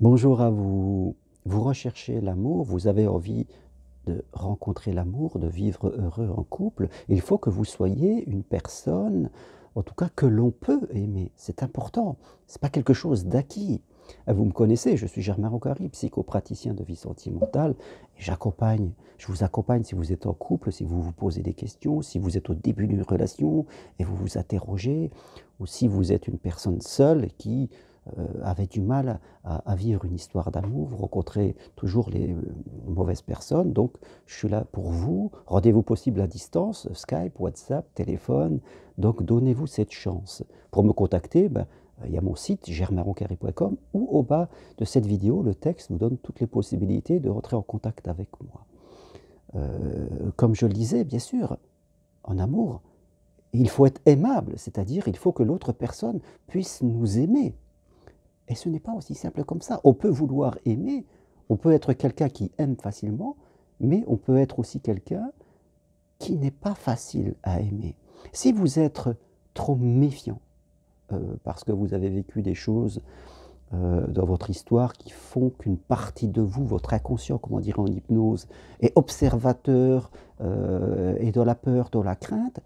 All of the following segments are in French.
Bonjour à vous. Vous recherchez l'amour, vous avez envie de rencontrer l'amour, de vivre heureux en couple. Il faut que vous soyez une personne, en tout cas que l'on peut aimer. C'est important. C'est pas quelque chose d'acquis. Vous me connaissez, je suis Germain Rocari, psychopraticien de vie sentimentale, j'accompagne, je vous accompagne si vous êtes en couple, si vous vous posez des questions, si vous êtes au début d'une relation et vous vous interrogez, ou si vous êtes une personne seule qui euh, avait du mal à, vivre une histoire d'amour, vous rencontrez toujours les euh, mauvaises personnes, donc je suis là pour vous. Rendez-vous possible à distance, Skype, WhatsApp, téléphone, donc donnez-vous cette chance. Pour me contacter, ben, il y a mon site Germainroncarry.com ou au bas de cette vidéo, le texte vous donne toutes les possibilités de rentrer en contact avec moi. Euh, comme je le disais, bien sûr, en amour, il faut être aimable, c'est-à-dire il faut que l'autre personne puisse nous aimer. Et ce n'est pas aussi simple comme ça. On peut vouloir aimer, on peut être quelqu'un qui aime facilement, mais on peut être aussi quelqu'un qui n'est pas facile à aimer. Si vous êtes trop méfiant, euh, parce que vous avez vécu des choses euh, dans votre histoire qui font qu'une partie de vous, votre inconscient, comment on dirait en hypnose, est observateur et euh, dans la peur, dans la crainte,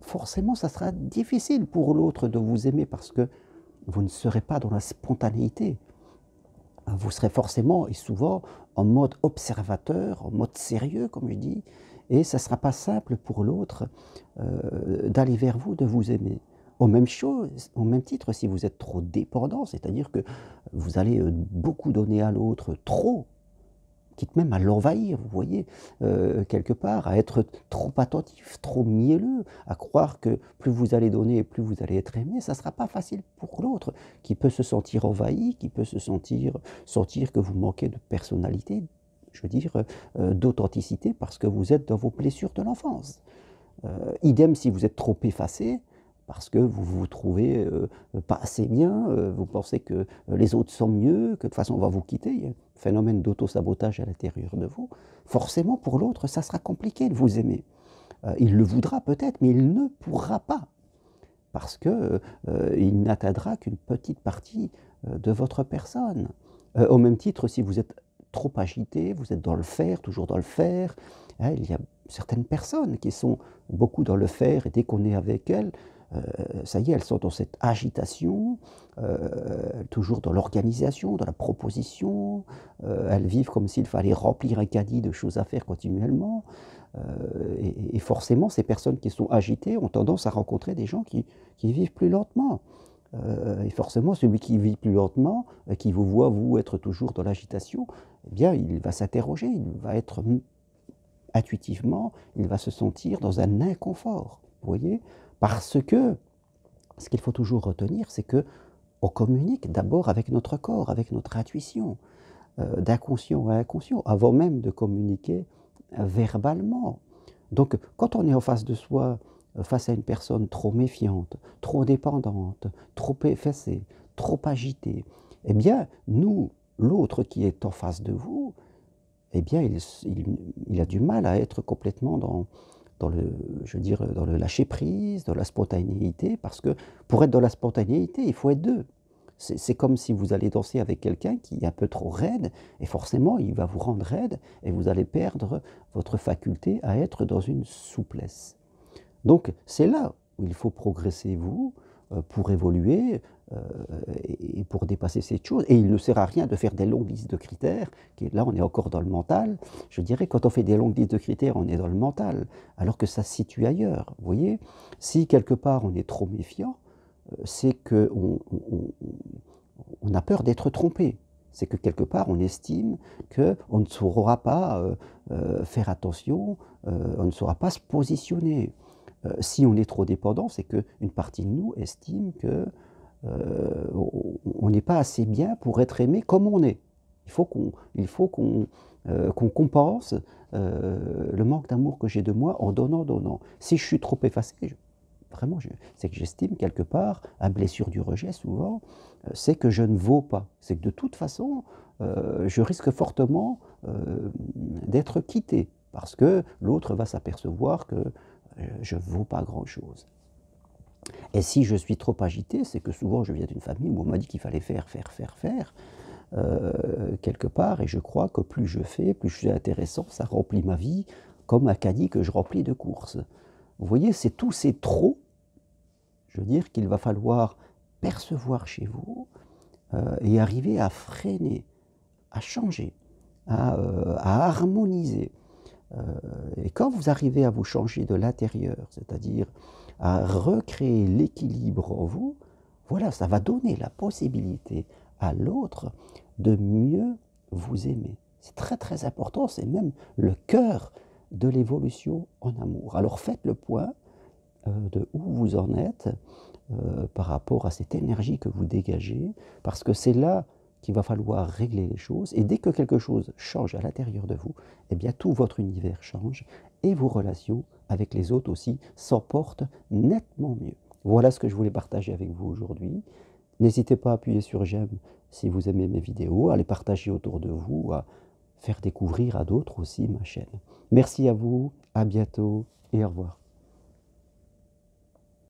forcément ça sera difficile pour l'autre de vous aimer parce que vous ne serez pas dans la spontanéité. Vous serez forcément et souvent en mode observateur, en mode sérieux, comme je dis, et ça ne sera pas simple pour l'autre euh, d'aller vers vous, de vous aimer. Au même, chose, au même titre, si vous êtes trop dépendant, c'est-à-dire que vous allez euh, beaucoup donner à l'autre, trop, quitte même à l'envahir, vous voyez, euh, quelque part, à être trop attentif, trop mielleux, à croire que plus vous allez donner et plus vous allez être aimé, ça ne sera pas facile pour l'autre, qui peut se sentir envahi, qui peut se sentir, sentir que vous manquez de personnalité, je veux dire, euh, d'authenticité, parce que vous êtes dans vos blessures de l'enfance. Euh, idem si vous êtes trop effacé, parce que vous vous trouvez euh, pas assez bien, euh, vous pensez que euh, les autres sont mieux, que de toute façon on va vous quitter. Il y a un phénomène d'auto-sabotage à l'intérieur de vous. Forcément, pour l'autre, ça sera compliqué de vous aimer. il le voudra peut-être, mais il ne pourra pas parce qu'il n'atteindra qu'une petite partie de votre personne. au même titre, si vous êtes trop agité, vous êtes dans le faire, toujours dans le faire, hein, il y a certaines personnes qui sont beaucoup dans le faire et dès qu'on est avec elles, euh, ça y est, elles sont dans cette agitation, euh, toujours dans l'organisation, dans la proposition. Euh, elles vivent comme s'il fallait remplir un caddie de choses à faire continuellement. et, forcément, ces personnes qui sont agitées ont tendance à rencontrer des gens qui, qui vivent plus lentement. et forcément, celui qui vit plus lentement, qui vous voit, vous, être toujours dans l'agitation, eh bien, il va s'interroger, il va être intuitivement, il va se sentir dans un inconfort. Vous voyez parce que ce qu'il faut toujours retenir, c'est que on communique d'abord avec notre corps, avec notre intuition, euh, d'inconscient à inconscient, avant même de communiquer euh, verbalement. Donc, quand on est en face de soi, euh, face à une personne trop méfiante, trop dépendante, trop effacée, trop agitée, eh bien, nous, l'autre qui est en face de vous, eh bien, il a du mal à être complètement dans, dans le, je veux dire, dans le lâcher prise, dans la spontanéité, parce que pour être dans la spontanéité, il faut être deux. C'est comme si vous allez danser avec quelqu'un qui est un peu trop raide, et forcément, il va vous rendre raide, et vous allez perdre votre faculté à être dans une souplesse. Donc, c'est là où il faut progresser, vous, euh, pour évoluer euh, et pour dépasser cette chose. Et il ne sert à rien de faire des longues listes de critères, qui, là on est encore dans le mental. Je dirais, quand on fait des longues listes de critères, on est dans le mental, alors que ça se situe ailleurs. Vous voyez, si quelque part on est trop méfiant, euh, c'est qu'on on, a peur d'être trompé. C'est que quelque part, on estime qu'on ne saura pas faire attention, on ne saura pas se positionner. Euh, si on est trop dépendant, c'est qu'une partie de nous estime que euh, on n'est pas assez bien pour être aimé comme on est. Il faut qu'on euh, qu'on compense le manque d'amour que j'ai de moi en donnant, donnant. Si je suis trop effacé, vraiment, c'est que j'estime quelque part, à blessure du rejet souvent, c'est que je ne vaux pas. C'est que de toute façon, je risque fortement d'être quitté parce que l'autre va s'apercevoir que euh, je ne vaux pas grand-chose. Et si je suis trop agité, c'est que souvent je viens d'une famille où on m'a dit qu'il fallait faire, faire, faire, faire, euh, quelque part, et je crois que plus je fais, plus je suis intéressant, ça remplit ma vie comme un caddie que je remplis de courses. Vous voyez, c'est tout, c'est trop, je veux dire, qu'il va falloir percevoir chez vous euh, et arriver à freiner, à changer, à harmoniser. Euh, et quand vous arrivez à vous changer de l'intérieur, c'est-à-dire à recréer l'équilibre en vous, voilà, ça va donner la possibilité à l'autre de mieux vous aimer. C'est très très important, c'est même le cœur de l'évolution en amour. Alors faites le point euh, de où vous en êtes euh, par rapport à cette énergie que vous dégagez, parce que c'est là qu'il va falloir régler les choses. Et dès que quelque chose change à l'intérieur de vous, eh bien tout votre univers change et vos relations avec les autres aussi s'emportent nettement mieux. Voilà ce que je voulais partager avec vous aujourd'hui. N'hésitez pas à appuyer sur j'aime si vous aimez mes vidéos, à les partager autour de vous, à faire découvrir à d'autres aussi ma chaîne. Merci à vous, à bientôt et au revoir.